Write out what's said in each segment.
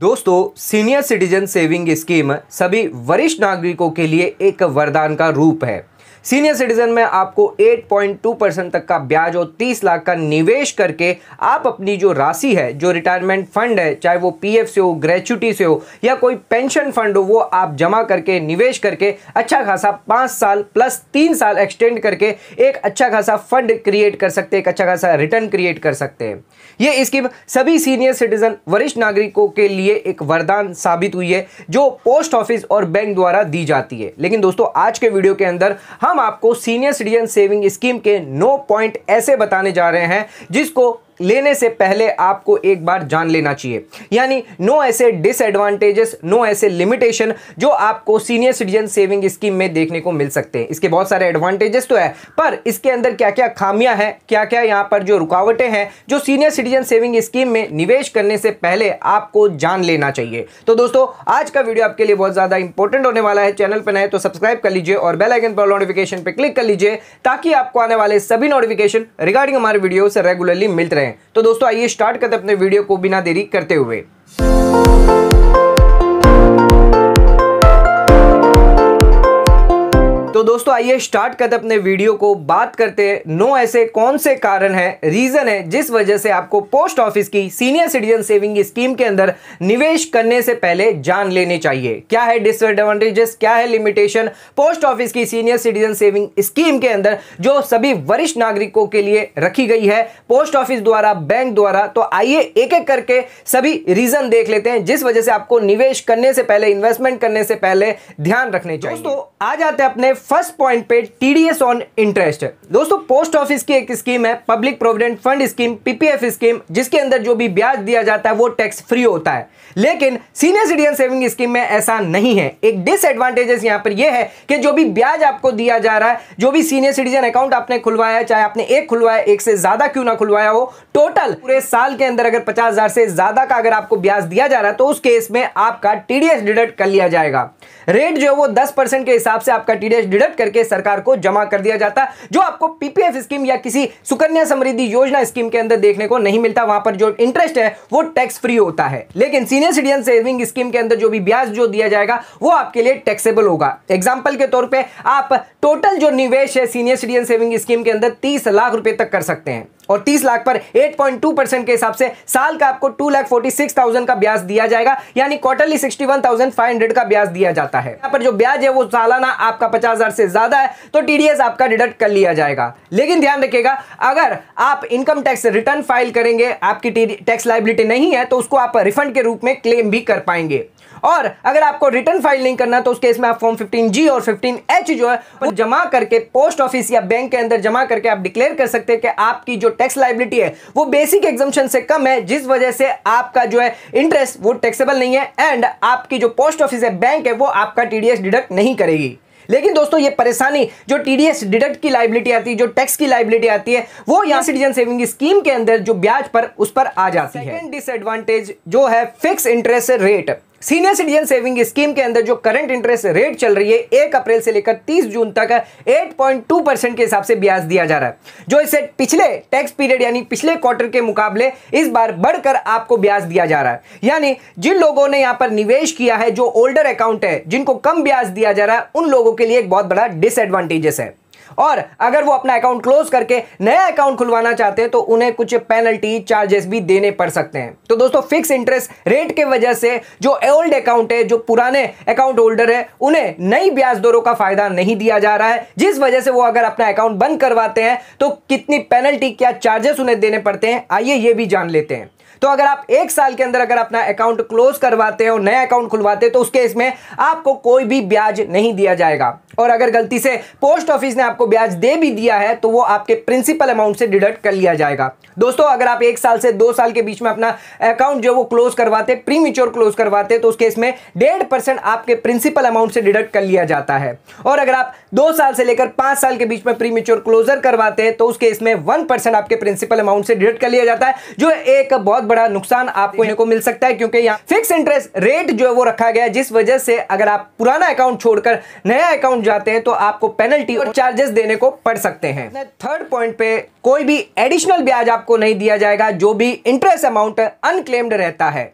दोस्तों senior citizen saving scheme सभी वरिष्ठ नागरिकों के लिए एक वरदान का रूप है सीनियर सिटीजन में आपको 8.2 परसेंट तक का ब्याज और 30 लाख का निवेश करके आप अपनी जो राशि है जो रिटायरमेंट फंड है चाहे वो पीएफ से हो ग्रेचुटी से हो या कोई पेंशन फंड हो वो आप जमा करके निवेश करके अच्छा खासा पाँच साल प्लस तीन साल एक्सटेंड करके एक अच्छा खासा फंड क्रिएट कर सकते हैं एक अच्छा खासा रिटर्न क्रिएट कर सकते हैं ये स्कीम सभी सीनियर सिटीजन वरिष्ठ नागरिकों के लिए एक वरदान साबित हुई है जो पोस्ट ऑफिस और बैंक द्वारा दी जाती है लेकिन दोस्तों आज के वीडियो के अंदर हम हम आपको सीनियर सिटीजन सेविंग स्कीम के नौ पॉइंट ऐसे बताने जा रहे हैं जिसको लेने से पहले आपको एक बार जान लेना चाहिए यानी नो ऐसे डिसएडवांटेजेस नो ऐसे लिमिटेशन जो आपको सीनियर सिटीजन सेविंग स्कीम में देखने को मिल सकते हैं इसके बहुत सारे एडवांटेजेस तो है पर इसके अंदर क्या क्या खामियां हैं क्या क्या यहां पर जो रुकावटें हैं जो सीनियर सिटीजन सेविंग स्कीम में निवेश करने से पहले आपको जान लेना चाहिए तो दोस्तों आज का वीडियो आपके लिए बहुत ज़्यादा इंपॉर्टेंट होने वाला है चैनल पर नए तो सब्सक्राइब कर लीजिए और बेलाइकन पर नोटिफिकेशन पर क्लिक कर लीजिए ताकि आपको आने वाले सभी नोटिफिकेशन रिगार्डिंग हमारे वीडियो से रेगुलरली मिलते रहे हैं तो दोस्तों आइए स्टार्ट करते अपने वीडियो को बिना देरी करते हुए तो दोस्तों आइए स्टार्ट करते अपने वीडियो को बात करते हैं नो ऐसे कौन से कारण है रीजन है जिस वजह से आपको पोस्ट ऑफिस की सीनियर सिटीजन सेविंग स्कीम के अंदर निवेश करने से पहले जान लेने चाहिए क्या है डिसएडवांटेजेस क्या है लिमिटेशन पोस्ट ऑफिस की सीनियर सिटीजन सेविंग स्कीम के अंदर जो सभी वरिष्ठ नागरिकों के लिए रखी गई है पोस्ट ऑफिस द्वारा बैंक द्वारा तो आइए एक एक करके सभी रीजन देख लेते हैं जिस वजह से आपको निवेश करने से पहले इन्वेस्टमेंट करने से पहले ध्यान रखने चाहिए दोस्तों आ जाते हैं अपने फर्स्ट पॉइंट पे टीडीएस ऑन इंटरेस्ट दोस्तों पोस्ट ऑफिस की एक स्कीम है public provident fund scheme PPF scheme जिसके अंदर जो भी ब्याज दिया जाता है वो टैक्स फ्री होता है लेकिन सीनियर सिटीजन सेविंग स्कीम में ऐसा नहीं है एक डिसएडवांटेजेस यहां पर यह है कि जो भी ब्याज आपको दिया जा रहा है जो भी सीनियर सिटीजन अकाउंट आपने खुलवाया चाहे आपने एक खुलवाया एक से ज्यादा क्यों ना खुलवाया हो टोटल पूरे साल के अंदर अगर पचास से ज्यादा का अगर आपको ब्याज दिया जा रहा है तो उस केस में आपका टीडीएस डिडक्ट कर लिया जाएगा रेट जो है वो दस के हिसाब से आपका टीडीएस डिडक्ट करके सरकार को जमा कर दिया जाता जो आपको पीपीएफ स्कीम या किसी सुकन्या समृद्धि योजना स्कीम के अंदर देखने को नहीं मिलता वहां पर जो इंटरेस्ट है वो टैक्स फ्री होता है लेकिन सीनियर सिटीजन सेविंग स्कीम के अंदर जो भी ब्याज जो दिया जाएगा वो आपके लिए टैक्सेबल होगा एग्जाम्पल के तौर पर आप टोटल जो निवेश है सीनियर सिटीजन सेविंग स्कीम के अंदर तीस लाख रुपए तक कर सकते हैं और 30 लाख पर 8.2 परसेंट के हिसाब से साल का आपको टू लाख फोर्टी का ब्याज दिया जाएगा यानी क्वार्टरली 61,500 का ब्याज दिया जाता है यहाँ पर जो ब्याज है वो सालाना आपका 50,000 से ज्यादा है तो टीडीएस आपका डिडक्ट कर लिया जाएगा लेकिन ध्यान रखिएगा अगर आप इनकम टैक्स रिटर्न फाइल करेंगे आपकी टैक्स लाइबिलिटी नहीं है तो उसको आप रिफंड के रूप में क्लेम भी कर पाएंगे और अगर आपको रिटर्न फाइल नहीं करना तो उस केस में आप फॉर्म 15G और 15H जो है वो जमा करके पोस्ट ऑफिस या बैंक के अंदर जमा करके आप डिक्लेयर कर सकते हैं कि आपकी जो टैक्स लाइबिलिटी है वो बेसिक एग्जामेशन से कम है जिस वजह से आपका जो है इंटरेस्ट वो टैक्सेबल नहीं है एंड आपकी जो पोस्ट ऑफिस है बैंक है वो आपका टीडीएस डिडक्ट नहीं करेगी लेकिन दोस्तों ये परेशानी जो टीडीएस डिडक्ट की लाइबिलिटी आती है जो टैक्स की लाइबिलिटी आती है वो यहाँ सिटीजन सेविंग स्कीम के अंदर जो ब्याज पर उस पर आ जाती है डिसएडवांटेज जो है fix interest rate senior citizen saving scheme के अंदर जो करंट इंटरेस्ट रेट चल रही है एक अप्रैल से लेकर 30 जून तक 8.2 परसेंट के हिसाब से ब्याज दिया जा रहा है जो इसे पिछले टैक्स पीरियड यानी पिछले क्वार्टर के मुकाबले इस बार बढ़कर आपको ब्याज दिया जा रहा है यानी जिन लोगों ने यहां पर निवेश किया है जो ओल्डर अकाउंट है जिनको कम ब्याज दिया जा रहा है उन लोगों के लिए एक बहुत बड़ा डिसएडवांटेजेस है और अगर वो अपना अकाउंट क्लोज करके नया अकाउंट खुलवाना चाहते हैं तो उन्हें कुछ पेनल्टी चार्जेस भी देने पड़ सकते हैं तो दोस्तों फिक्स इंटरेस्ट रेट के वजह से जो ओल्ड अकाउंट है जो पुराने अकाउंट होल्डर है उन्हें नई ब्याज दरों का फायदा नहीं दिया जा रहा है जिस वजह से वो अगर अपना अकाउंट बंद करवाते हैं तो कितनी पेनल्टी क्या चार्जेस उन्हें देने पड़ते हैं आइए ये भी जान लेते हैं तो अगर आप एक साल के अंदर अगर अपना अकाउंट क्लोज करवाते हैं और नया अकाउंट खुलवाते हैं तो उस केस में आपको कोई भी ब्याज नहीं दिया जाएगा और अगर गलती से पोस्ट ऑफिस ने आपको ब्याज दे भी दिया है तो वो आपके प्रिंसिपल अमाउंट से डिडक्ट कर लिया जाएगा दोस्तों अगर आप एक साल से दो साल के बीच में अपना अकाउंट जो वो क्लोज करवाते प्रीमिच्योर क्लोज करवाते तो उस केस में डेढ़ परसेंट आपके प्रिंसिपल अमाउंट से डिडक्ट कर लिया जाता है और अगर आप दो साल से लेकर पांच साल के बीच में प्रीमिच्योर क्लोजर करवाते हैं तो उस केस में वन परसेंट आपके प्रिंसिपल अमाउंट से डिडक्ट कर लिया जाता है जो एक बहुत बड़ा नुकसान आपको इन्हें को मिल सकता है क्योंकि यहाँ फिक्स इंटरेस्ट रेट जो है वो रखा गया जिस वजह से अगर आप पुराना अकाउंट छोड़कर नया अकाउंट जाते हैं तो आपको पेनल्टी और चार्जेस देने को पड़ सकते हैं थर्ड पॉइंट पे कोई भी एडिशनल ब्याज आपको नहीं दिया जाएगा जो भी इंटरेस्ट अमाउंट अनक्लेम्ड रहता है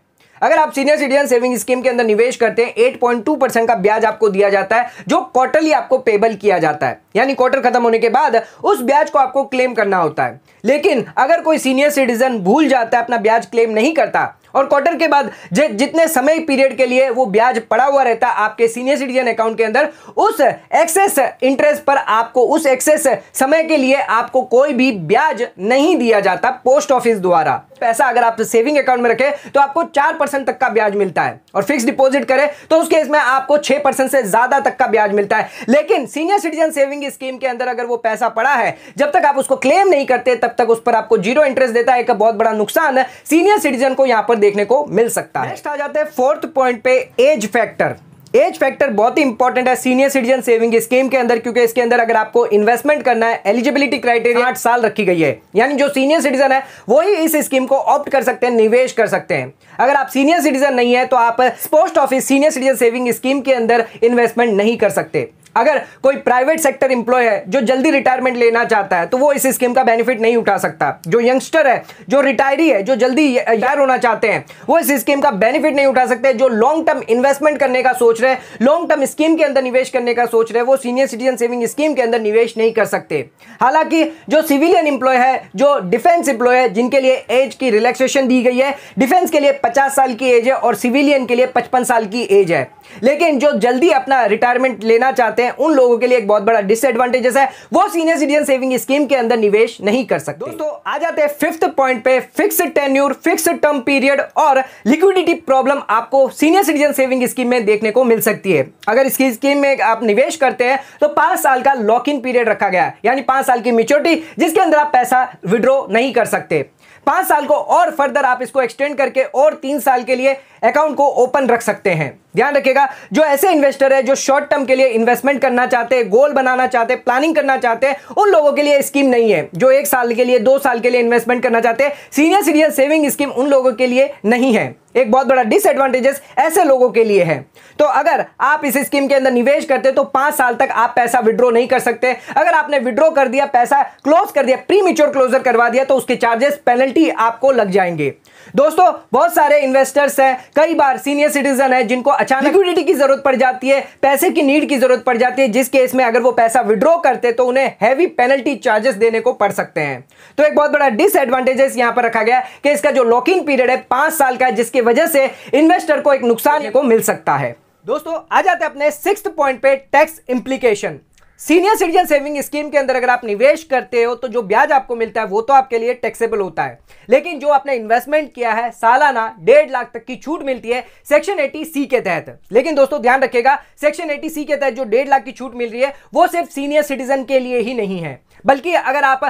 अगर आप सीनियर सिटीजन सेविंग स्कीम के अंदर निवेश करते हैं 8.2 परसेंट का ब्याज आपको दिया जाता है जो क्वार्टरली आपको पेबल किया जाता है यानी क्वार्टर खत्म होने के बाद उस ब्याज को आपको क्लेम करना होता है लेकिन अगर कोई सीनियर सिटीजन भूल जाता है अपना ब्याज क्लेम नहीं करता और क्वार्टर के बाद जितने समय पीरियड के लिए वो ब्याज पड़ा हुआ रहता आपके सीनियर सिटीजन अकाउंट के अंदर उस एक्सेस इंटरेस्ट पर आपको उस एक्सेस समय के लिए आपको कोई भी ब्याज नहीं दिया जाता पोस्ट ऑफिस द्वारा पैसा अगर आप सेविंग अकाउंट में रखें तो आपको चार परसेंट तक का ब्याज मिलता है और फिक्स डिपॉजिट करें तो उस केस में आपको छह परसेंट से ज्यादा तक का ब्याज मिलता है लेकिन सीनियर सिटीजन सेविंग स्कीम के अंदर अगर वो पैसा पड़ा है जब तक आप उसको क्लेम नहीं करते तब तक उस पर आपको जीरो इंटरेस्ट देता है एक बहुत बड़ा नुकसान सीनियर सिटीजन को यहां पर देखने को मिल सकता है नेक्स्ट आ जाते हैं फोर्थ पॉइंट पे एज फैक्टर एज फैक्टर बहुत ही इंपॉर्टेंट है सीनियर सिटीजन सेविंग स्कीम के अंदर क्योंकि इसके अंदर अगर आपको इन्वेस्टमेंट करना है एलिजिबिलिटी क्राइटेरिया आठ साल रखी गई है यानी जो सीनियर सिटीजन है वो ही इस स्कीम को ऑप्ट कर सकते हैं निवेश कर सकते हैं अगर आप सीनियर सिटीजन नहीं है तो आप post office senior citizen saving scheme के अंदर इन्वेस्टमेंट नहीं कर सकते अगर कोई प्राइवेट सेक्टर इंप्लॉय है जो जल्दी रिटायरमेंट लेना चाहता है तो वो इस स्कीम का बेनिफिट नहीं उठा सकता जो यंगस्टर है जो रिटायरी है जो जल्दी रिटायर होना चाहते हैं वो इस स्कीम का बेनिफिट नहीं उठा सकते जो लॉन्ग टर्म इन्वेस्टमेंट करने का सोच रहे लॉन्ग टर्म स्कीम के अंदर निवेश करने का सोच रहे वो सीनियर सिटीजन सेविंग स्कीम के अंदर निवेश नहीं कर सकते हालांकि जो सिविलियन इंप्लॉय है जो डिफेंस इंप्लॉय है जिनके लिए एज की रिलैक्सेशन दी गई है डिफेंस के लिए पचास साल की एज है और सिविलियन के लिए पचपन साल की एज है लेकिन जो जल्दी अपना रिटायरमेंट लेना चाहते करते हैं उन लोगों के लिए एक बहुत बड़ा डिसएडवांटेजेस है वो सीनियर सिटीजन सेविंग स्कीम के अंदर निवेश नहीं कर सकते दोस्तों आ जाते हैं फिफ्थ पॉइंट पे fix tenure fix term period और लिक्विडिटी प्रॉब्लम आपको सीनियर सिटीजन सेविंग स्कीम में देखने को मिल सकती है अगर इसकी स्कीम में आप निवेश करते हैं तो पांच साल का लॉक इन पीरियड रखा गया है यानी पांच साल की मेच्योरिटी जिसके अंदर आप पैसा विड्रॉ नहीं कर सकते पांच साल को और फर्दर आप इसको एक्सटेंड करके और तीन साल के लिए अकाउंट को ओपन रख सकते हैं ध्यान रखिएगा जो ऐसे इन्वेस्टर है जो शॉर्ट टर्म के लिए इन्वेस्टमेंट करना चाहते हैं गोल बनाना चाहते हैं प्लानिंग करना चाहते हैं उन लोगों के लिए स्कीम नहीं है जो एक साल के लिए दो साल के लिए इन्वेस्टमेंट करना चाहते हैं सीनियर सीनियर सेविंग स्कीम उन लोगों के लिए नहीं है एक बहुत बड़ा डिसएडवांटेजेस ऐसे लोगों के लिए है तो अगर आप इस स्कीम के अंदर निवेश करते तो पांच साल तक आप पैसा विड्रॉ नहीं कर सकते अगर आपने विड्रॉ कर दिया पैसा क्लोज कर दिया प्री मिच्योर क्लोजर करवा दिया तो उसके चार्जेस पेनल्टी आपको लग जाएंगे दोस्तों बहुत सारे इन्वेस्टर्स हैं कई बार सीनियर सिटीजन है जिनको अचानक लिक्विडिटी की जरूरत पड़ जाती है पैसे की नीड की जरूरत पड़ जाती है जिस केस में अगर वो पैसा विड्रॉ करते तो उन्हें हैवी पेनल्टी चार्जेस देने को पड़ सकते हैं तो एक बहुत बड़ा डिसएडवांटेजेस यहां पर रखा गया कि इसका जो लॉक इन पीरियड है पांच साल का जिसकी वजह से इन्वेस्टर को एक नुकसान को मिल सकता है दोस्तों आ जाते हैं अपने सिक्स पॉइंट पे tax implication senior citizen saving scheme के अंदर अगर आप निवेश करते हो तो जो ब्याज आपको मिलता है वो तो आपके लिए टैक्सेबल होता है लेकिन जो आपने इन्वेस्टमेंट किया है सालाना डेढ़ लाख तक की छूट मिलती है सेक्शन 80 सी के तहत लेकिन दोस्तों ध्यान रखिएगा सेक्शन 80 सी के तहत जो डेढ़ लाख की छूट मिल रही है वो सिर्फ सीनियर सिटीजन के लिए ही नहीं है बल्कि अगर आप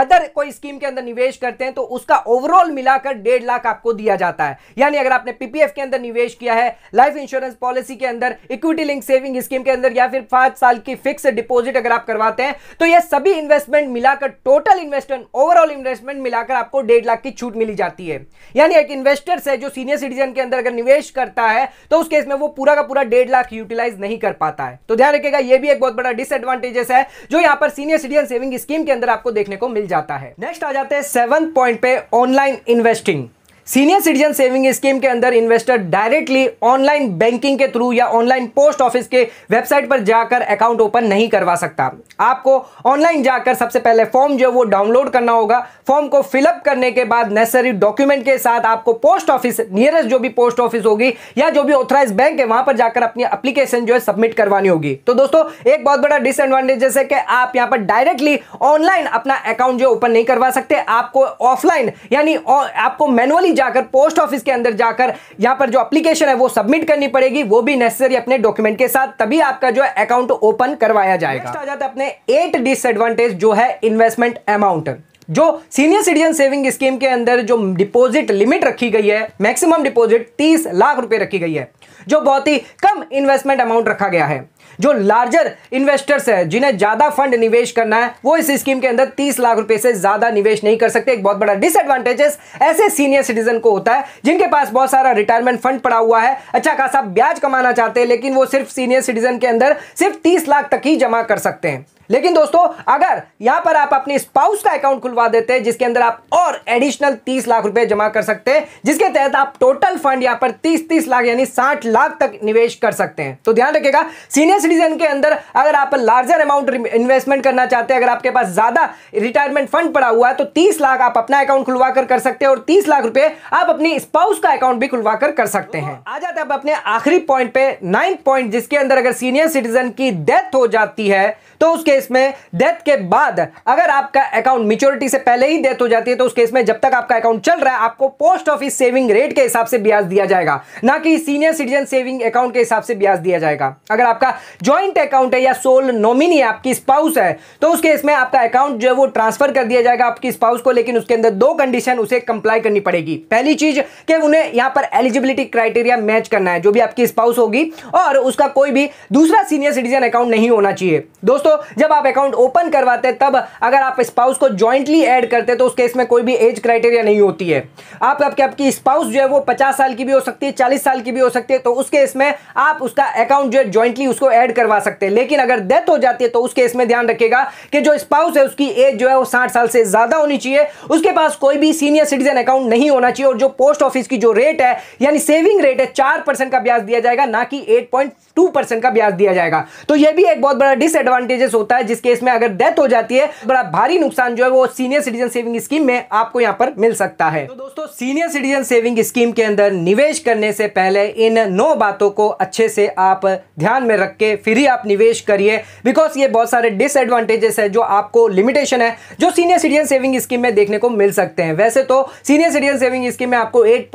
अदर कोई स्कीम के अंदर निवेश करते हैं तो उसका ओवरऑल मिलाकर डेढ़ लाख आपको दिया जाता है यानी अगर आपने पीपीएफ के अंदर निवेश किया है लाइफ इंश्योरेंस पॉलिसी के अंदर इक्विटी लिंक सेविंग स्कीम के अंदर या फिर पांच साल की फिक्स डिपोजिट डिपॉजिट अगर आप करवाते हैं तो यह सभी इन्वेस्टमेंट मिलाकर टोटल इन्वेस्टमेंट ओवरऑल इन्वेस्टमेंट मिलाकर आपको डेढ़ लाख की छूट मिली जाती है यानी एक इन्वेस्टर्स है जो सीनियर सिटीजन के अंदर अगर निवेश करता है तो उस केस में वो पूरा का पूरा डेढ़ लाख यूटिलाइज नहीं कर पाता है तो ध्यान रखेगा यह भी एक बहुत बड़ा डिसएडवांटेजेस है जो यहां पर सीनियर सिटीजन सेविंग स्कीम के अंदर आपको देखने को मिल जाता है नेक्स्ट आ जाते हैं सेवन पॉइंट पे online investing senior citizen saving scheme के अंदर इन्वेस्टर डायरेक्टली ऑनलाइन बैंकिंग के थ्रू या ऑनलाइन पोस्ट ऑफिस के वेबसाइट पर जाकर अकाउंट ओपन नहीं करवा सकता आपको ऑनलाइन जाकर सबसे पहले फॉर्म जो है वो डाउनलोड करना होगा फॉर्म को फिलअप करने के बाद नेसेसरी डॉक्यूमेंट के साथ आपको पोस्ट ऑफिस नियरेस्ट जो भी पोस्ट ऑफिस होगी या जो भी ऑथराइज बैंक है वहां पर जाकर अपनी अप्लीकेशन जो है सबमिट करवानी होगी तो दोस्तों एक बहुत बड़ा डिसएडवांटेज है कि आप यहाँ पर डायरेक्टली ऑनलाइन अपना अकाउंट जो ओपन नहीं करवा सकते आपको ऑफलाइन यानी आपको मैनुअली ही जाकर पोस्ट ऑफिस के अंदर जाकर यहां पर जो अप्लीकेशन है वो सबमिट करनी पड़ेगी वो भी नेसेसरी अपने डॉक्यूमेंट के साथ तभी आपका जो अकाउंट ओपन करवाया जाएगा आ जाता है अपने एट डिसएडवांटेज जो है इन्वेस्टमेंट अमाउंट जो सीनियर सिटीजन सेविंग स्कीम के अंदर जो डिपॉजिट लिमिट रखी गई है मैक्सिमम डिपॉजिट 30 लाख रुपए रखी गई है जो बहुत ही कम इन्वेस्टमेंट अमाउंट रखा गया है जो लार्जर इन्वेस्टर्स है जिन्हें ज़्यादा फंड निवेश करना है वो इस स्कीम के अंदर तीस लाख रुपए से ज़्यादा निवेश नहीं कर सकते एक बहुत बड़ा डिसएडवांटेजेस ऐसे सीनियर सिटीजन को होता है जिनके पास बहुत सारा रिटायरमेंट फंड पड़ा हुआ है अच्छा खासा ब्याज कमाना चाहते हैं लेकिन वो सिर्फ सीनियर सिटीजन के अंदर सिर्फ तीस लाख तक ही जमा कर सकते हैं लेकिन दोस्तों अगर यहां पर आप अपने स्पाउस का अकाउंट खुलवा देते हैं जिसके अंदर आप और एडिशनल तीस लाख रुपए जमा कर सकते हैं जिसके तहत आप टोटल फंड यहां पर तीस तीस लाख यानी साठ लाख तक निवेश कर सकते हैं तो ध्यान रखेगा सीनियर सिटीजन के अंदर अगर आप लार्जर अमाउंट इन्वेस्टमेंट करना चाहते हैं अगर आपके पास ज्यादा रिटायरमेंट फंड पड़ा हुआ है तो तीस लाख आप अपना अकाउंट खुलवा कर, कर सकते हैं और तीस लाख रुपए आप अपनी स्पाउस का अकाउंट भी खुलवा कर, कर सकते हैं आ जाते आप अपने आखिरी पॉइंट पे नाइन पॉइंट जिसके अंदर अगर सीनियर सिटीजन की डेथ हो जाती है तो उसके केस में डेथ के बाद अगर आपका अकाउंट मिच्योरिटी से पहले ही डेथ हो जाती है तो उस केस में जब तक आपका अकाउंट चल रहा है आपको पोस्ट ऑफिस सेविंग रेट के हिसाब से ब्याज दिया जाएगा ना कि सीनियर सिटीजन सेविंग अकाउंट के हिसाब से ब्याज दिया जाएगा अगर आपका ज्वाइंट अकाउंट है या सोल नॉमिनी है आपकी स्पाउस है तो उस केस में आपका अकाउंट जो है वो ट्रांसफर कर दिया जाएगा आपकी स्पाउस को लेकिन उसके अंदर दो कंडीशन उसे कंप्लाई करनी पड़ेगी पहली चीज कि उन्हें यहां पर एलिजिबिलिटी क्राइटेरिया मैच करना है जो भी आपकी स्पाउस होगी और उसका कोई भी दूसरा सीनियर सिटीजन अकाउंट नहीं होना चाहिए दोस्तों जब आप अकाउंट ओपन करवाते हैं तब अगर आप स्पाउस को ज्वाइंटली ऐड करते हैं तो उस केस में कोई भी एज क्राइटेरिया नहीं होती है आप आपके आपकी स्पाउस जो है वो पचास साल की भी हो सकती है चालीस साल की भी हो सकती है तो उस केस में आप उसका अकाउंट जो है ज्वाइंटली उसको ऐड करवा सकते हैं लेकिन अगर डेथ हो जाती है तो उस केस में ध्यान रखेगा कि जो स्पाउस है उसकी एज जो है वो साठ साल से ज़्यादा होनी चाहिए उसके पास कोई भी सीनियर सिटीजन अकाउंट नहीं होना चाहिए और जो पोस्ट ऑफिस की जो रेट है यानी सेविंग रेट है चार परसेंट का ब्याज दिया जाएगा ना कि एट पॉइंट टू परसेंट का ब्याज दिया जाएगा तो यह भी एक बहुत बड़ा डिसएडवांटेजेस होता है होता है जिस केस में अगर डेथ हो जाती है बड़ा भारी नुकसान जो है वो सीनियर सिटीजन सेविंग स्कीम में आपको यहाँ पर मिल सकता है तो दोस्तों सीनियर सिटीजन सेविंग स्कीम के अंदर निवेश करने से पहले इन नौ बातों को अच्छे से आप ध्यान में रख के फिर ही आप निवेश करिए बिकॉज ये बहुत सारे डिसएडवांटेजेस है जो आपको लिमिटेशन है जो सीनियर सिटीजन सेविंग स्कीम में देखने को मिल सकते हैं वैसे तो सीनियर सिटीजन सेविंग स्कीम में आपको एट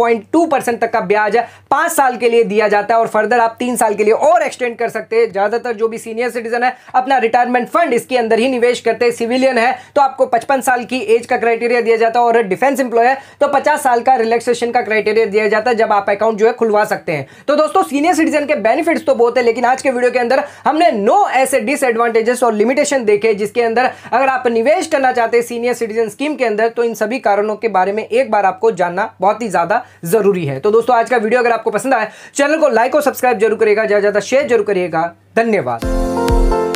तक का ब्याज पांच साल के लिए दिया जाता है और फर्दर आप तीन साल के लिए और एक्सटेंड कर सकते हैं ज्यादातर जो भी सीनियर सिटीजन है अपना रिटायरमेंट फंड इसके अंदर ही निवेश करते हैं सिविलियन है तो आपको पचपन साल की एज का क्राइटेरिया दिया जाता है और डिफेंस इंप्लॉय है तो पचास साल का रिलैक्सेशन का क्राइटेरिया दिया जाता है जब आप अकाउंट जो है खुलवा सकते हैं तो दोस्तों सीनियर सिटीजन के बेनिफिट्स तो बहुत है लेकिन आज के वीडियो के अंदर हमने नो ऐसे डिसएडवांटेजेस और लिमिटेशन देखे जिसके अंदर अगर आप निवेश करना चाहते हैं सीनियर सिटीजन स्कीम के अंदर तो इन सभी कारणों के बारे में एक बार आपको जानना बहुत ही ज्यादा जरूरी है तो दोस्तों आज का वीडियो अगर आपको पसंद आए चैनल को लाइक और सब्सक्राइब जरूर करेगा ज्यादा ज्यादा शेयर जरूर करिएगा धन्यवाद